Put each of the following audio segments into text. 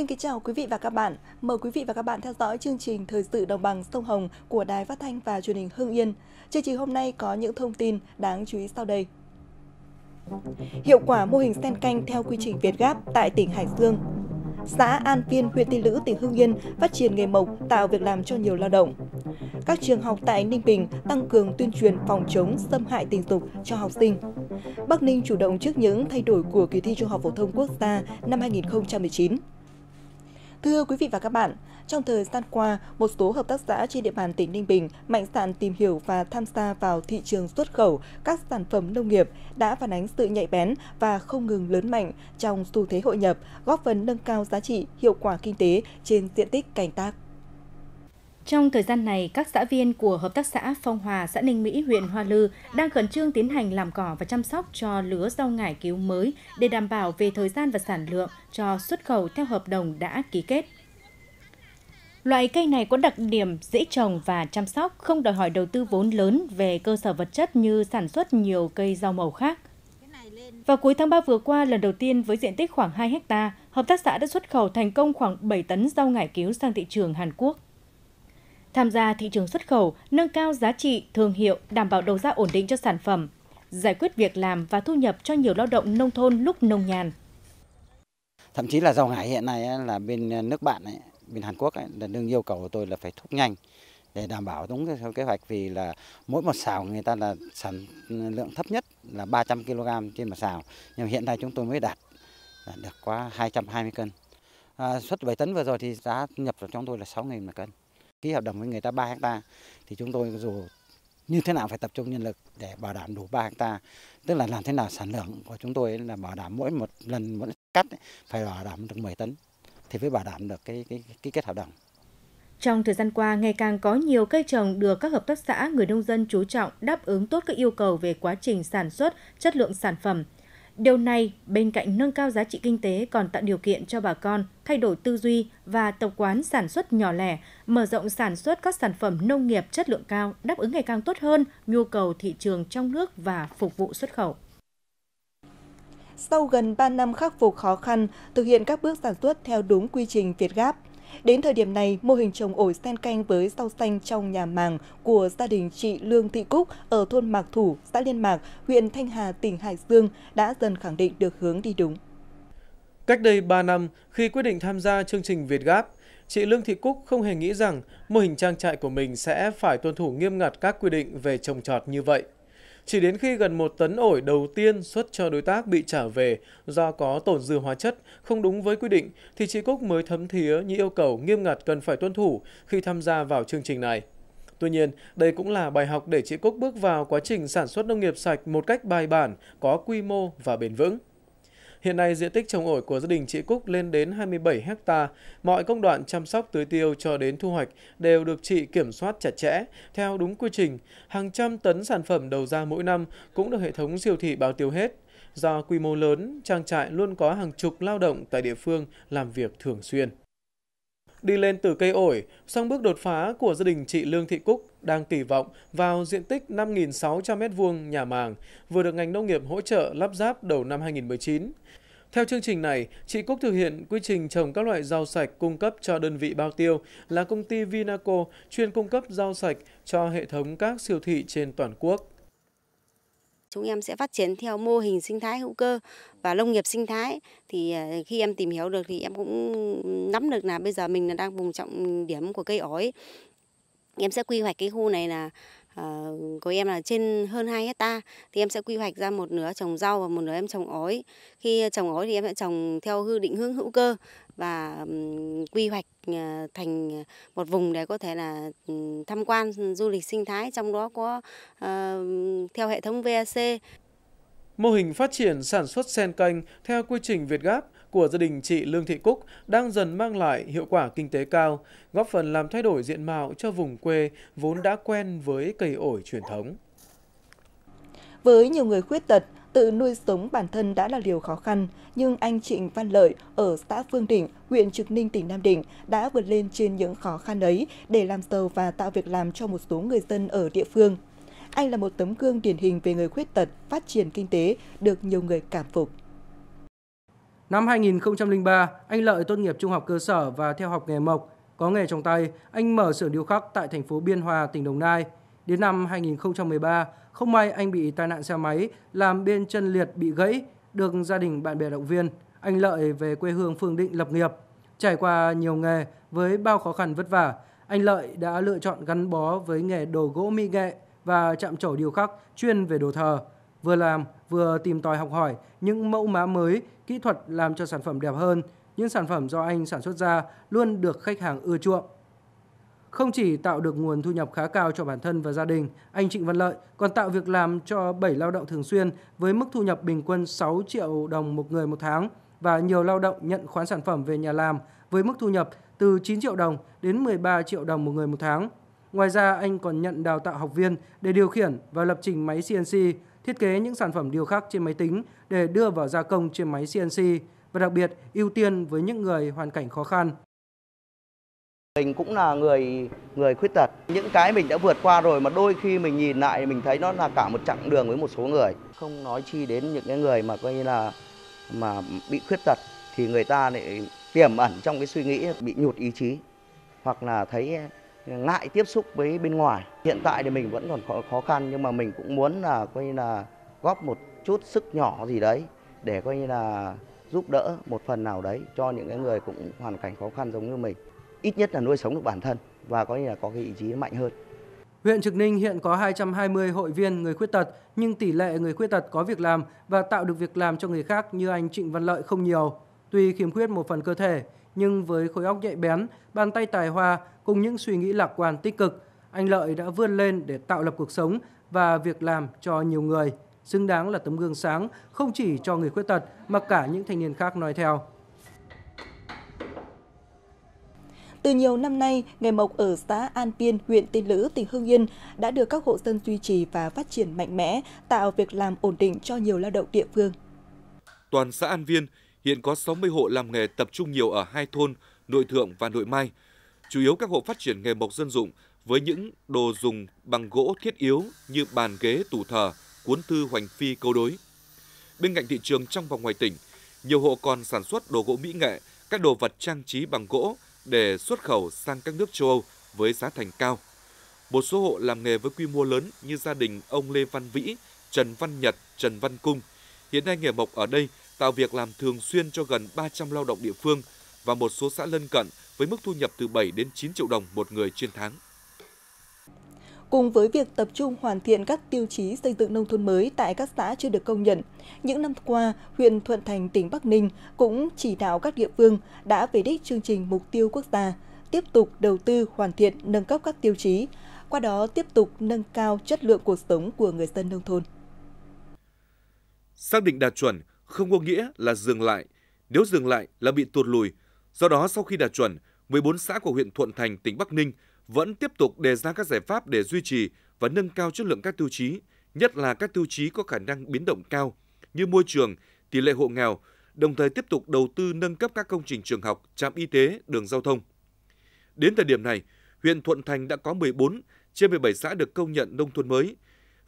Xin kính chào quý vị và các bạn. Mời quý vị và các bạn theo dõi chương trình Thời sự Đồng bằng sông Hồng của Đài Phát thanh và Truyền hình Hưng Yên. Chương trình hôm nay có những thông tin đáng chú ý sau đây. Hiệu quả mô hình sen canh theo quy trình Việt Gáp tại tỉnh Hải Dương. Xã An Viên, huyện Tiên Lữ, tỉnh Hưng Yên phát triển nghề mộc, tạo việc làm cho nhiều lao động. Các trường học tại Ninh Bình tăng cường tuyên truyền phòng chống xâm hại tình dục cho học sinh. Bắc Ninh chủ động trước những thay đổi của kỳ thi Trung học phổ thông quốc gia năm 2019. Thưa quý vị và các bạn, trong thời gian qua, một số hợp tác xã trên địa bàn tỉnh Ninh Bình mạnh dạn tìm hiểu và tham gia vào thị trường xuất khẩu các sản phẩm nông nghiệp đã phản ánh sự nhạy bén và không ngừng lớn mạnh trong xu thế hội nhập, góp phần nâng cao giá trị, hiệu quả kinh tế trên diện tích canh tác. Trong thời gian này, các xã viên của Hợp tác xã Phong Hòa, xã Ninh Mỹ, huyện Hoa Lư đang khẩn trương tiến hành làm cỏ và chăm sóc cho lứa rau ngải cứu mới để đảm bảo về thời gian và sản lượng cho xuất khẩu theo hợp đồng đã ký kết. Loại cây này có đặc điểm dễ trồng và chăm sóc, không đòi hỏi đầu tư vốn lớn về cơ sở vật chất như sản xuất nhiều cây rau màu khác. Vào cuối tháng 3 vừa qua, lần đầu tiên với diện tích khoảng 2 hecta, hợp tác xã đã xuất khẩu thành công khoảng 7 tấn rau ngải cứu sang thị trường Hàn Quốc tham gia thị trường xuất khẩu, nâng cao giá trị, thương hiệu, đảm bảo đầu ra ổn định cho sản phẩm, giải quyết việc làm và thu nhập cho nhiều lao động nông thôn lúc nông nhàn. Thậm chí là rau hải hiện nay là bên ờ, nước bạn, ấy, bên Hàn Quốc là đương yêu cầu của tôi là phải thúc nhanh để đảm bảo đúng theo kế hoạch vì là mỗi một xào người ta là sản lượng thấp nhất là 300 kg trên một xào nhưng hiện nay chúng tôi mới đạt được quá 220 cân à, xuất 7 tấn vừa rồi thì giá nhập của chúng tôi là 6.000 một cân Ký hợp đồng với người ta 3 hecta thì chúng tôi dù như thế nào phải tập trung nhân lực để bảo đảm đủ 3 hecta tức là làm thế nào sản lượng của chúng tôi là bảo đảm mỗi một lần mỗi cắt phải bảo đảm được 10 tấn thì mới bảo đảm được cái cái, ký kết hợp đồng. Trong thời gian qua, ngày càng có nhiều cây trồng được các hợp tác xã người nông dân chú trọng đáp ứng tốt các yêu cầu về quá trình sản xuất, chất lượng sản phẩm – Điều này, bên cạnh nâng cao giá trị kinh tế còn tạo điều kiện cho bà con thay đổi tư duy và tập quán sản xuất nhỏ lẻ, mở rộng sản xuất các sản phẩm nông nghiệp chất lượng cao, đáp ứng ngày càng tốt hơn nhu cầu thị trường trong nước và phục vụ xuất khẩu. Sau gần 3 năm khắc phục khó khăn, thực hiện các bước sản xuất theo đúng quy trình Việt Gáp, Đến thời điểm này, mô hình trồng ổi sen canh với rau xanh trong nhà màng của gia đình chị Lương Thị Cúc ở thôn Mạc Thủ, xã Liên Mạc, huyện Thanh Hà, tỉnh Hải Dương đã dần khẳng định được hướng đi đúng. Cách đây 3 năm, khi quyết định tham gia chương trình Việt Gáp, chị Lương Thị Cúc không hề nghĩ rằng mô hình trang trại của mình sẽ phải tuân thủ nghiêm ngặt các quy định về trồng trọt như vậy. Chỉ đến khi gần một tấn ổi đầu tiên xuất cho đối tác bị trả về do có tổn dư hóa chất không đúng với quy định thì chị Cúc mới thấm thía những yêu cầu nghiêm ngặt cần phải tuân thủ khi tham gia vào chương trình này. Tuy nhiên, đây cũng là bài học để chị Cúc bước vào quá trình sản xuất nông nghiệp sạch một cách bài bản, có quy mô và bền vững. Hiện nay diện tích trồng ổi của gia đình chị Cúc lên đến 27 hecta. Mọi công đoạn chăm sóc tưới tiêu cho đến thu hoạch đều được chị kiểm soát chặt chẽ theo đúng quy trình. Hàng trăm tấn sản phẩm đầu ra mỗi năm cũng được hệ thống siêu thị bao tiêu hết. Do quy mô lớn, trang trại luôn có hàng chục lao động tại địa phương làm việc thường xuyên đi lên từ cây ổi, song bước đột phá của gia đình chị Lương Thị Cúc đang kỳ vọng vào diện tích 5.600 m2 nhà màng vừa được ngành nông nghiệp hỗ trợ lắp ráp đầu năm 2019. Theo chương trình này, chị Cúc thực hiện quy trình trồng các loại rau sạch cung cấp cho đơn vị bao tiêu là công ty Vinaco chuyên cung cấp rau sạch cho hệ thống các siêu thị trên toàn quốc. Chúng em sẽ phát triển theo mô hình sinh thái hữu cơ và nông nghiệp sinh thái. Thì ờ, khi em tìm hiểu được thì em cũng nắm được là bây giờ mình đang vùng trọng điểm của cây ổi em sẽ quy hoạch cái khu này là uh, của em là trên hơn 2 hecta thì em sẽ quy hoạch ra một nửa trồng rau và một nửa em trồng ói khi trồng ói thì em sẽ trồng theo hư định hướng hữu cơ và um, quy hoạch uh, thành một vùng để có thể là um, tham quan du lịch sinh thái trong đó có uh, theo hệ thống VAC Mô hình phát triển sản xuất sen canh theo quy trình Việt Gáp của gia đình chị Lương Thị Cúc đang dần mang lại hiệu quả kinh tế cao, góp phần làm thay đổi diện mạo cho vùng quê vốn đã quen với cây ổi truyền thống. Với nhiều người khuyết tật, tự nuôi sống bản thân đã là điều khó khăn, nhưng anh Trịnh Văn Lợi ở xã Phương Định, huyện Trực Ninh, tỉnh Nam Định đã vượt lên trên những khó khăn ấy để làm giàu và tạo việc làm cho một số người dân ở địa phương. Anh là một tấm gương điển hình về người khuyết tật, phát triển kinh tế, được nhiều người cảm phục. Năm 2003, anh Lợi tốt nghiệp trung học cơ sở và theo học nghề mộc. Có nghề trong tay, anh mở xưởng điêu khắc tại thành phố Biên Hòa, tỉnh Đồng Nai. Đến năm 2013, không may anh bị tai nạn xe máy làm bên chân liệt bị gãy, được gia đình bạn bè động viên. Anh Lợi về quê hương Phương Định lập nghiệp. Trải qua nhiều nghề với bao khó khăn vất vả, anh Lợi đã lựa chọn gắn bó với nghề đồ gỗ mỹ nghệ và chạm trổ điêu khắc chuyên về đồ thờ. Vừa làm, vừa tìm tòi học hỏi những mẫu mã mới, kỹ thuật làm cho sản phẩm đẹp hơn, những sản phẩm do anh sản xuất ra luôn được khách hàng ưa chuộng. Không chỉ tạo được nguồn thu nhập khá cao cho bản thân và gia đình, anh Trịnh Văn Lợi còn tạo việc làm cho 7 lao động thường xuyên với mức thu nhập bình quân 6 triệu đồng một người một tháng và nhiều lao động nhận khoán sản phẩm về nhà làm với mức thu nhập từ 9 triệu đồng đến 13 triệu đồng một người một tháng. Ngoài ra, anh còn nhận đào tạo học viên để điều khiển và lập trình máy CNC thiết kế những sản phẩm điều khắc trên máy tính để đưa vào gia công trên máy CNC và đặc biệt ưu tiên với những người hoàn cảnh khó khăn. Mình cũng là người người khuyết tật. Những cái mình đã vượt qua rồi mà đôi khi mình nhìn lại mình thấy nó là cả một chặng đường với một số người. Không nói chi đến những cái người mà coi như là mà bị khuyết tật thì người ta lại tiềm ẩn trong cái suy nghĩ bị nhụt ý chí hoặc là thấy ngại tiếp xúc với bên ngoài hiện tại thì mình vẫn còn khó khăn nhưng mà mình cũng muốn là coi như là góp một chút sức nhỏ gì đấy để coi như là giúp đỡ một phần nào đấy cho những cái người cũng hoàn cảnh khó khăn giống như mình ít nhất là nuôi sống được bản thân và coi như là có cái ý chí mạnh hơn Huyện Trực Ninh hiện có 220 hội viên người khuyết tật, nhưng tỷ lệ người khuyết tật có việc làm và tạo được việc làm cho người khác như anh Trịnh Văn Lợi không nhiều. Tuy khiếm khuyết một phần cơ thể, nhưng với khối óc nhạy bén, bàn tay tài hoa cùng những suy nghĩ lạc quan tích cực, anh Lợi đã vươn lên để tạo lập cuộc sống và việc làm cho nhiều người, xứng đáng là tấm gương sáng không chỉ cho người khuyết tật mà cả những thanh niên khác nói theo. Từ nhiều năm nay, nghề mộc ở xã An Biên, huyện Tiên Lữ, tỉnh Hưng Yên đã được các hộ dân duy trì và phát triển mạnh mẽ, tạo việc làm ổn định cho nhiều lao động địa phương. Toàn xã An Viên Hiện có 60 hộ làm nghề tập trung nhiều ở hai thôn Nội Thượng và Nội Mai. Chủ yếu các hộ phát triển nghề mộc dân dụng với những đồ dùng bằng gỗ thiết yếu như bàn ghế, tủ thờ, cuốn thư hoành phi câu đối. Bên cạnh thị trường trong và ngoài tỉnh, nhiều hộ còn sản xuất đồ gỗ mỹ nghệ, các đồ vật trang trí bằng gỗ để xuất khẩu sang các nước châu Âu với giá thành cao. Một số hộ làm nghề với quy mô lớn như gia đình ông Lê Văn Vĩ, Trần Văn Nhật, Trần Văn Cung. Hiện nay nghề mộc ở đây tạo việc làm thường xuyên cho gần 300 lao động địa phương và một số xã lân cận với mức thu nhập từ 7 đến 9 triệu đồng một người trên tháng. Cùng với việc tập trung hoàn thiện các tiêu chí xây dựng nông thôn mới tại các xã chưa được công nhận, những năm qua, huyện Thuận Thành, tỉnh Bắc Ninh cũng chỉ đạo các địa phương đã về đích chương trình mục tiêu quốc gia, tiếp tục đầu tư hoàn thiện nâng cấp các tiêu chí, qua đó tiếp tục nâng cao chất lượng cuộc sống của người dân nông thôn. Xác định đạt chuẩn, không có nghĩa là dừng lại. Nếu dừng lại là bị tuột lùi. Do đó sau khi đạt chuẩn, 14 xã của huyện Thuận Thành, tỉnh Bắc Ninh vẫn tiếp tục đề ra các giải pháp để duy trì và nâng cao chất lượng các tiêu chí, nhất là các tiêu chí có khả năng biến động cao như môi trường, tỷ lệ hộ nghèo, đồng thời tiếp tục đầu tư nâng cấp các công trình trường học, trạm y tế, đường giao thông. Đến thời điểm này, huyện Thuận Thành đã có 14 trên 17 xã được công nhận nông thôn mới.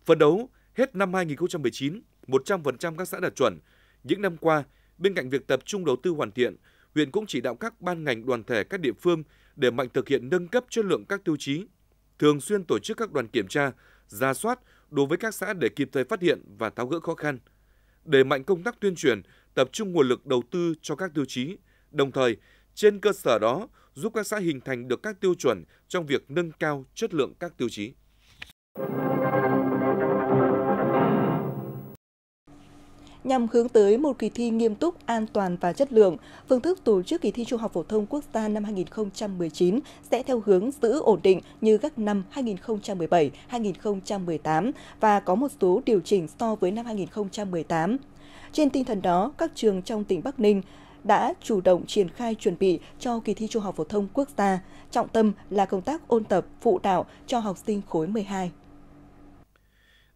Phấn đấu hết năm 2019, 100% các xã đạt chuẩn, những năm qua, bên cạnh việc tập trung đầu tư hoàn thiện, huyện cũng chỉ đạo các ban ngành đoàn thể các địa phương để mạnh thực hiện nâng cấp chất lượng các tiêu chí, thường xuyên tổ chức các đoàn kiểm tra, ra soát đối với các xã để kịp thời phát hiện và tháo gỡ khó khăn. Để mạnh công tác tuyên truyền, tập trung nguồn lực đầu tư cho các tiêu chí, đồng thời trên cơ sở đó giúp các xã hình thành được các tiêu chuẩn trong việc nâng cao chất lượng các tiêu chí. nhằm hướng tới một kỳ thi nghiêm túc, an toàn và chất lượng. Phương thức tổ chức kỳ thi Trung học phổ thông quốc gia năm 2019 sẽ theo hướng giữ ổn định như các năm 2017, 2018 và có một số điều chỉnh so với năm 2018. Trên tinh thần đó, các trường trong tỉnh Bắc Ninh đã chủ động triển khai chuẩn bị cho kỳ thi Trung học phổ thông quốc gia, trọng tâm là công tác ôn tập, phụ đạo cho học sinh khối 12.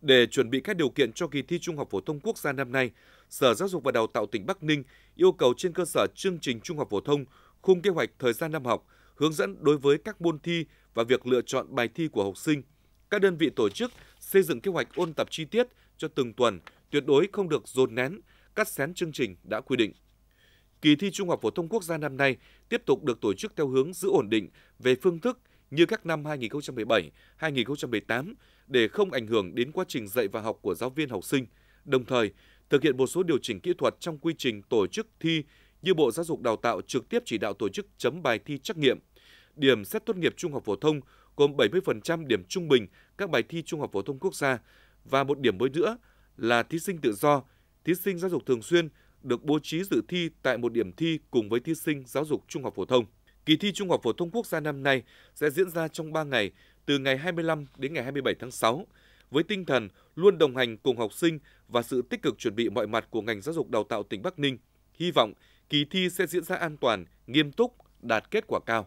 Để chuẩn bị các điều kiện cho kỳ thi Trung học phổ thông quốc gia năm nay, Sở Giáo dục và Đào tạo tỉnh Bắc Ninh yêu cầu trên cơ sở chương trình Trung học phổ thông, khung kế hoạch thời gian năm học, hướng dẫn đối với các môn thi và việc lựa chọn bài thi của học sinh. Các đơn vị tổ chức xây dựng kế hoạch ôn tập chi tiết cho từng tuần, tuyệt đối không được dồn nén, cắt xén chương trình đã quy định. Kỳ thi Trung học phổ thông quốc gia năm nay tiếp tục được tổ chức theo hướng giữ ổn định về phương thức như các năm 2017, 2018 để không ảnh hưởng đến quá trình dạy và học của giáo viên học sinh, đồng thời thực hiện một số điều chỉnh kỹ thuật trong quy trình tổ chức thi như Bộ Giáo dục Đào tạo trực tiếp chỉ đạo tổ chức chấm bài thi trắc nghiệm. Điểm xét tốt nghiệp trung học phổ thông gồm 70% điểm trung bình các bài thi trung học phổ thông quốc gia và một điểm mới nữa là thí sinh tự do, thí sinh giáo dục thường xuyên được bố trí dự thi tại một điểm thi cùng với thí sinh giáo dục trung học phổ thông. Kỳ thi Trung học phổ thông quốc gia năm nay sẽ diễn ra trong 3 ngày từ ngày 25 đến ngày 27 tháng 6 với tinh thần luôn đồng hành cùng học sinh và sự tích cực chuẩn bị mọi mặt của ngành giáo dục đào tạo tỉnh Bắc Ninh. Hy vọng kỳ thi sẽ diễn ra an toàn, nghiêm túc, đạt kết quả cao.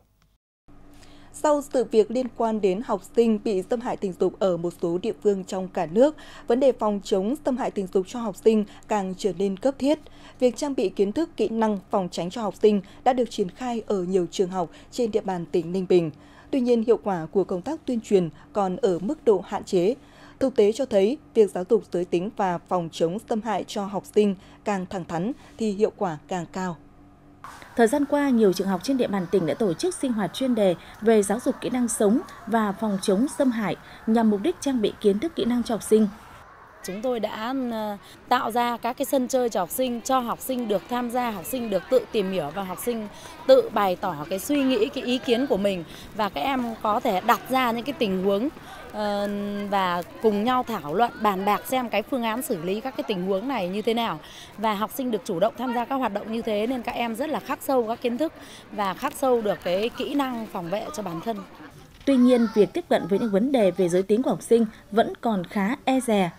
Sau sự việc liên quan đến học sinh bị xâm hại tình dục ở một số địa phương trong cả nước, vấn đề phòng chống xâm hại tình dục cho học sinh càng trở nên cấp thiết. Việc trang bị kiến thức kỹ năng phòng tránh cho học sinh đã được triển khai ở nhiều trường học trên địa bàn tỉnh Ninh Bình. Tuy nhiên, hiệu quả của công tác tuyên truyền còn ở mức độ hạn chế. Thực tế cho thấy, việc giáo dục giới tính và phòng chống xâm hại cho học sinh càng thẳng thắn thì hiệu quả càng cao. Thời gian qua, nhiều trường học trên địa bàn tỉnh đã tổ chức sinh hoạt chuyên đề về giáo dục kỹ năng sống và phòng chống xâm hại nhằm mục đích trang bị kiến thức kỹ năng cho học sinh, Chúng tôi đã ờ, tạo ra các cái sân chơi cho học sinh, cho học sinh được tham gia, học sinh được tự tìm hiểu và học sinh tự bày tỏ cái suy nghĩ, cái ý kiến của mình và các em có thể đặt ra những cái tình huống ờ, và cùng nhau thảo luận bàn bạc xem cái phương án xử lý các cái tình huống này như thế nào và học sinh được chủ động tham gia các hoạt động như thế nên các em rất là khắc sâu các kiến thức và khắc sâu được cái kỹ năng phòng vệ cho bản thân. Tuy nhiên, việc tiếp cận với những vấn đề về giới tính của học sinh vẫn còn khá e dè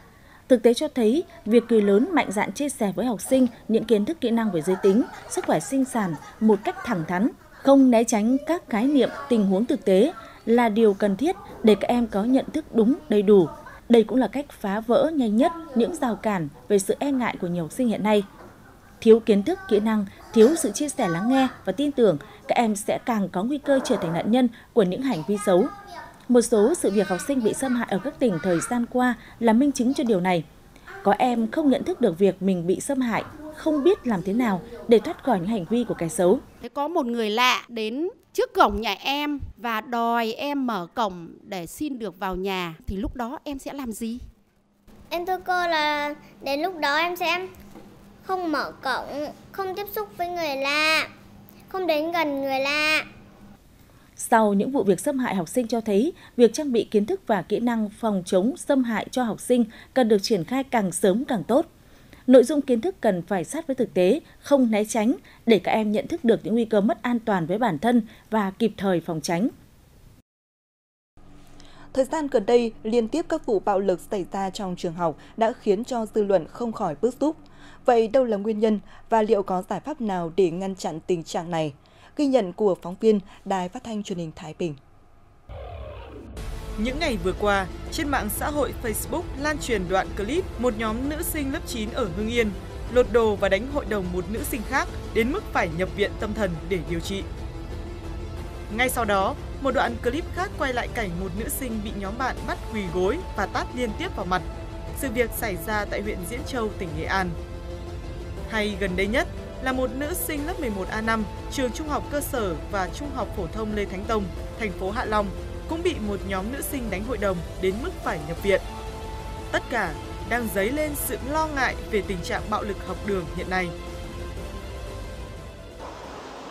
Thực tế cho thấy, việc người lớn mạnh dạn chia sẻ với học sinh những kiến thức kỹ năng về giới tính, sức khỏe sinh sản một cách thẳng thắn, không né tránh các khái niệm tình huống thực tế là điều cần thiết để các em có nhận thức đúng đầy đủ. Đây cũng là cách phá vỡ nhanh nhất những rào cản về sự e ngại của nhiều học sinh hiện nay. Thiếu kiến thức, kỹ năng, thiếu sự chia sẻ lắng nghe và tin tưởng, các em sẽ càng có nguy cơ trở thành nạn nhân của những hành vi xấu, một số sự việc học sinh bị xâm hại ở các tỉnh thời gian qua là minh chứng cho điều này. Có em không nhận thức được việc mình bị xâm hại, không biết làm thế nào để thoát khỏi những hành vi của kẻ xấu. Có một người lạ đến trước cổng nhà em và đòi em mở cổng để xin được vào nhà thì lúc đó em sẽ làm gì? Em thưa cô là đến lúc đó em sẽ không mở cổng, không tiếp xúc với người lạ, không đến gần người lạ. Sau những vụ việc xâm hại học sinh cho thấy, việc trang bị kiến thức và kỹ năng phòng chống xâm hại cho học sinh cần được triển khai càng sớm càng tốt. Nội dung kiến thức cần phải sát với thực tế, không né tránh để các em nhận thức được những nguy cơ mất an toàn với bản thân và kịp thời phòng tránh. Thời gian gần đây, liên tiếp các vụ bạo lực xảy ra trong trường học đã khiến cho dư luận không khỏi bức xúc. Vậy đâu là nguyên nhân và liệu có giải pháp nào để ngăn chặn tình trạng này? ghi nhận của phóng viên Đài Phát thanh Truyền hình Thái Bình. Những ngày vừa qua, trên mạng xã hội Facebook lan truyền đoạn clip một nhóm nữ sinh lớp 9 ở Hưng Yên lột đồ và đánh hội đồng một nữ sinh khác đến mức phải nhập viện tâm thần để điều trị. Ngay sau đó, một đoạn clip khác quay lại cảnh một nữ sinh bị nhóm bạn bắt quỳ gối và tát liên tiếp vào mặt. Sự việc xảy ra tại huyện Diễn Châu, tỉnh Nghệ An. Hay gần đây nhất, là một nữ sinh lớp 11A5, trường trung học cơ sở và trung học phổ thông Lê Thánh Tông, thành phố Hạ Long, cũng bị một nhóm nữ sinh đánh hội đồng đến mức phải nhập viện. Tất cả đang dấy lên sự lo ngại về tình trạng bạo lực học đường hiện nay.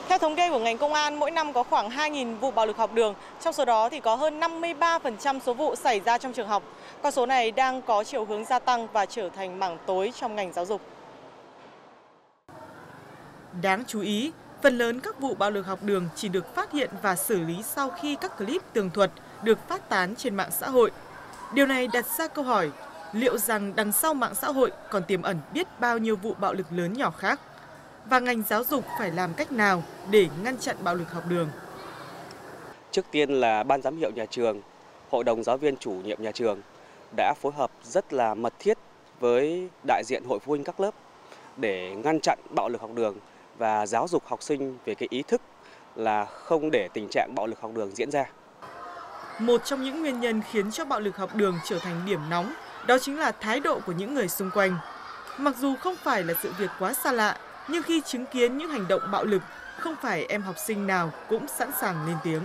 Theo thống kê của ngành công an, mỗi năm có khoảng 2.000 vụ bạo lực học đường, trong số đó thì có hơn 53% số vụ xảy ra trong trường học. Con số này đang có chiều hướng gia tăng và trở thành mảng tối trong ngành giáo dục. Đáng chú ý, phần lớn các vụ bạo lực học đường chỉ được phát hiện và xử lý sau khi các clip tường thuật được phát tán trên mạng xã hội. Điều này đặt ra câu hỏi, liệu rằng đằng sau mạng xã hội còn tiềm ẩn biết bao nhiêu vụ bạo lực lớn nhỏ khác? Và ngành giáo dục phải làm cách nào để ngăn chặn bạo lực học đường? Trước tiên là Ban giám hiệu nhà trường, Hội đồng giáo viên chủ nhiệm nhà trường đã phối hợp rất là mật thiết với đại diện hội phụ huynh các lớp để ngăn chặn bạo lực học đường và giáo dục học sinh về cái ý thức là không để tình trạng bạo lực học đường diễn ra. Một trong những nguyên nhân khiến cho bạo lực học đường trở thành điểm nóng đó chính là thái độ của những người xung quanh. Mặc dù không phải là sự việc quá xa lạ, nhưng khi chứng kiến những hành động bạo lực, không phải em học sinh nào cũng sẵn sàng lên tiếng.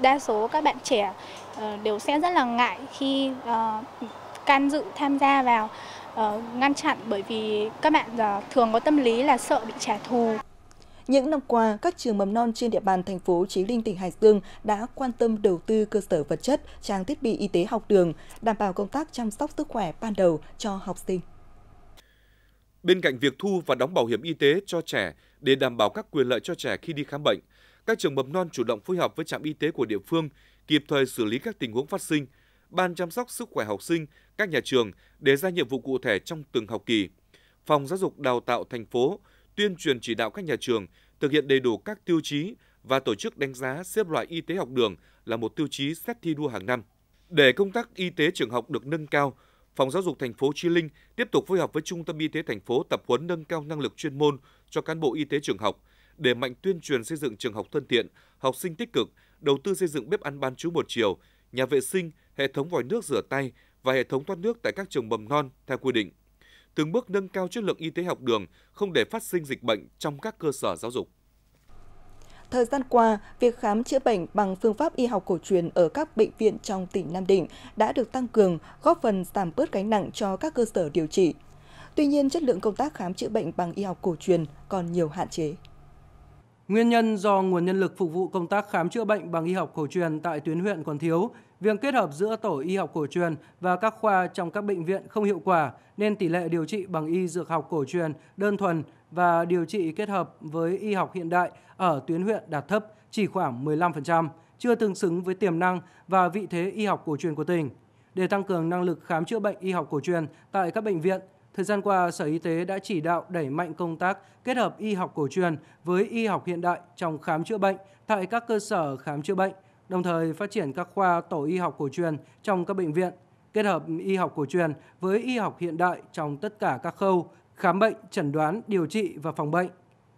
Đa số các bạn trẻ ờ, đều sẽ rất là ngại khi ờ, can dự tham gia vào Ờ, ngăn chặn bởi vì các bạn ờ, thường có tâm lý là sợ bị trả thù. Những năm qua, các trường mầm non trên địa bàn thành phố Chí Linh, tỉnh Hải Dương đã quan tâm đầu tư cơ sở vật chất, trang thiết bị y tế học đường, đảm bảo công tác chăm sóc sức khỏe ban đầu cho học sinh. Bên cạnh việc thu và đóng bảo hiểm y tế cho trẻ để đảm bảo các quyền lợi cho trẻ khi đi khám bệnh, các trường mầm non chủ động phối hợp với trạm y tế của địa phương kịp thời xử lý các tình huống phát sinh, Ban chăm sóc sức khỏe học sinh, các nhà trường đề ra nhiệm vụ cụ thể trong từng học kỳ. Phòng Giáo dục Đào tạo thành phố tuyên truyền chỉ đạo các nhà trường thực hiện đầy đủ các tiêu chí và tổ chức đánh giá xếp loại y tế học đường là một tiêu chí xét thi đua hàng năm. Để công tác y tế trường học được nâng cao, Phòng Giáo dục thành phố Chi Linh tiếp tục phối hợp với Trung tâm Y tế thành phố tập huấn nâng cao năng lực chuyên môn cho cán bộ y tế trường học, để mạnh tuyên truyền xây dựng trường học thân thiện, học sinh tích cực, đầu tư xây dựng bếp ăn bán chú một chiều, nhà vệ sinh, hệ thống vòi nước rửa tay và hệ thống thoát nước tại các trường mầm non theo quy định, từng bước nâng cao chất lượng y tế học đường, không để phát sinh dịch bệnh trong các cơ sở giáo dục. Thời gian qua, việc khám chữa bệnh bằng phương pháp y học cổ truyền ở các bệnh viện trong tỉnh Nam Định đã được tăng cường, góp phần giảm bớt gánh nặng cho các cơ sở điều trị. Tuy nhiên, chất lượng công tác khám chữa bệnh bằng y học cổ truyền còn nhiều hạn chế. Nguyên nhân do nguồn nhân lực phục vụ công tác khám chữa bệnh bằng y học cổ truyền tại tuyến huyện còn thiếu, Việc kết hợp giữa tổ y học cổ truyền và các khoa trong các bệnh viện không hiệu quả nên tỷ lệ điều trị bằng y dược học cổ truyền đơn thuần và điều trị kết hợp với y học hiện đại ở tuyến huyện đạt thấp chỉ khoảng 15%, chưa tương xứng với tiềm năng và vị thế y học cổ truyền của tỉnh. Để tăng cường năng lực khám chữa bệnh y học cổ truyền tại các bệnh viện, thời gian qua Sở Y tế đã chỉ đạo đẩy mạnh công tác kết hợp y học cổ truyền với y học hiện đại trong khám chữa bệnh tại các cơ sở khám chữa bệnh đồng thời phát triển các khoa tổ y học cổ truyền trong các bệnh viện, kết hợp y học cổ truyền với y học hiện đại trong tất cả các khâu khám bệnh, chẩn đoán, điều trị và phòng bệnh.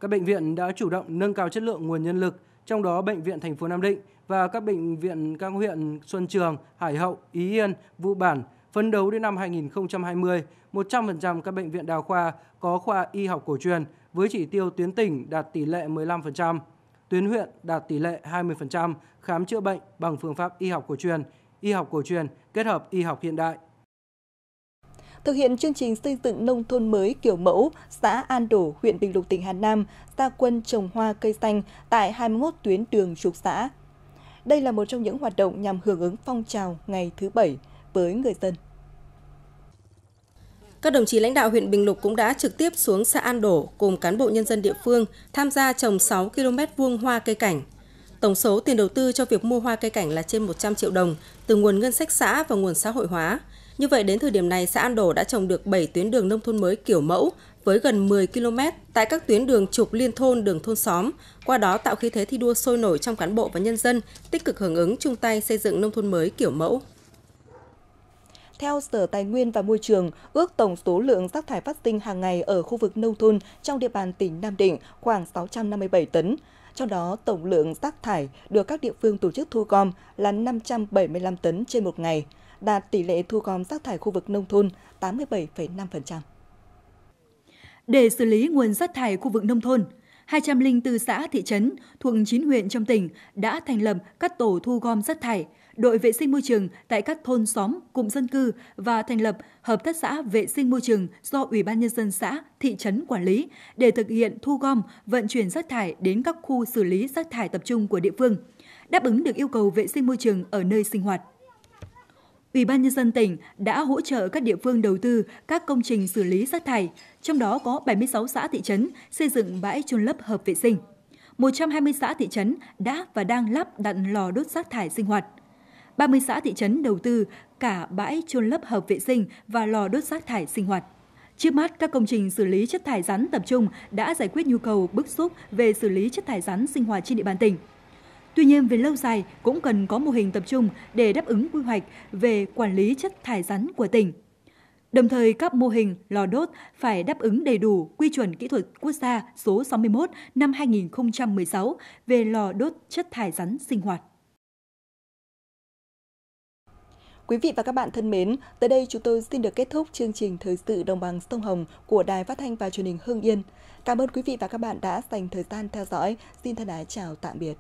Các bệnh viện đã chủ động nâng cao chất lượng nguồn nhân lực, trong đó bệnh viện thành phố Nam Định và các bệnh viện các huyện Xuân Trường, Hải Hậu, Ý Yên, Vũ Bản phấn đấu đến năm 2020, 100% các bệnh viện đào khoa có khoa y học cổ truyền với chỉ tiêu tuyến tỉnh đạt tỷ lệ 15% tuyến huyện đạt tỷ lệ 20% khám chữa bệnh bằng phương pháp y học cổ truyền, y học cổ truyền kết hợp y học hiện đại. Thực hiện chương trình xây dựng nông thôn mới kiểu mẫu, xã An Đổ, huyện Bình Lục, tỉnh Hà Nam, gia quân trồng hoa cây xanh tại 21 tuyến đường trục xã. Đây là một trong những hoạt động nhằm hưởng ứng phong trào ngày thứ Bảy với người dân. Các đồng chí lãnh đạo huyện Bình Lục cũng đã trực tiếp xuống xã An Đổ cùng cán bộ nhân dân địa phương tham gia trồng 6 km vuông hoa cây cảnh. Tổng số tiền đầu tư cho việc mua hoa cây cảnh là trên 100 triệu đồng từ nguồn ngân sách xã và nguồn xã hội hóa. Như vậy đến thời điểm này xã An Đổ đã trồng được 7 tuyến đường nông thôn mới kiểu mẫu với gần 10 km tại các tuyến đường trục liên thôn, đường thôn xóm, qua đó tạo khí thế thi đua sôi nổi trong cán bộ và nhân dân, tích cực hưởng ứng chung tay xây dựng nông thôn mới kiểu mẫu. Theo Sở Tài nguyên và Môi trường, ước tổng số lượng rác thải phát sinh hàng ngày ở khu vực nông thôn trong địa bàn tỉnh Nam Định khoảng 657 tấn. Trong đó, tổng lượng rác thải được các địa phương tổ chức thu gom là 575 tấn trên một ngày, đạt tỷ lệ thu gom rác thải khu vực nông thôn 87,5%. Để xử lý nguồn rác thải khu vực nông thôn, 204 xã thị trấn thuộc 9 huyện trong tỉnh đã thành lập các tổ thu gom rác thải, đội vệ sinh môi trường tại các thôn xóm, cụm dân cư và thành lập hợp tác xã vệ sinh môi trường do Ủy ban nhân dân xã, thị trấn quản lý để thực hiện thu gom, vận chuyển rác thải đến các khu xử lý rác thải tập trung của địa phương, đáp ứng được yêu cầu vệ sinh môi trường ở nơi sinh hoạt. Ủy ban nhân dân tỉnh đã hỗ trợ các địa phương đầu tư các công trình xử lý rác thải, trong đó có 76 xã thị trấn xây dựng bãi chôn lấp hợp vệ sinh. 120 xã thị trấn đã và đang lắp đặt lò đốt rác thải sinh hoạt. 30 xã thị trấn đầu tư cả bãi chôn lấp hợp vệ sinh và lò đốt rác thải sinh hoạt. Trước mắt, các công trình xử lý chất thải rắn tập trung đã giải quyết nhu cầu bức xúc về xử lý chất thải rắn sinh hoạt trên địa bàn tỉnh. Tuy nhiên, về lâu dài cũng cần có mô hình tập trung để đáp ứng quy hoạch về quản lý chất thải rắn của tỉnh. Đồng thời, các mô hình lò đốt phải đáp ứng đầy đủ quy chuẩn kỹ thuật quốc gia số 61 năm 2016 về lò đốt chất thải rắn sinh hoạt. Quý vị và các bạn thân mến, tới đây chúng tôi xin được kết thúc chương trình Thời sự Đồng bằng Sông Hồng của Đài Phát thanh và Truyền hình Hương Yên. Cảm ơn quý vị và các bạn đã dành thời gian theo dõi. Xin thân ái chào tạm biệt.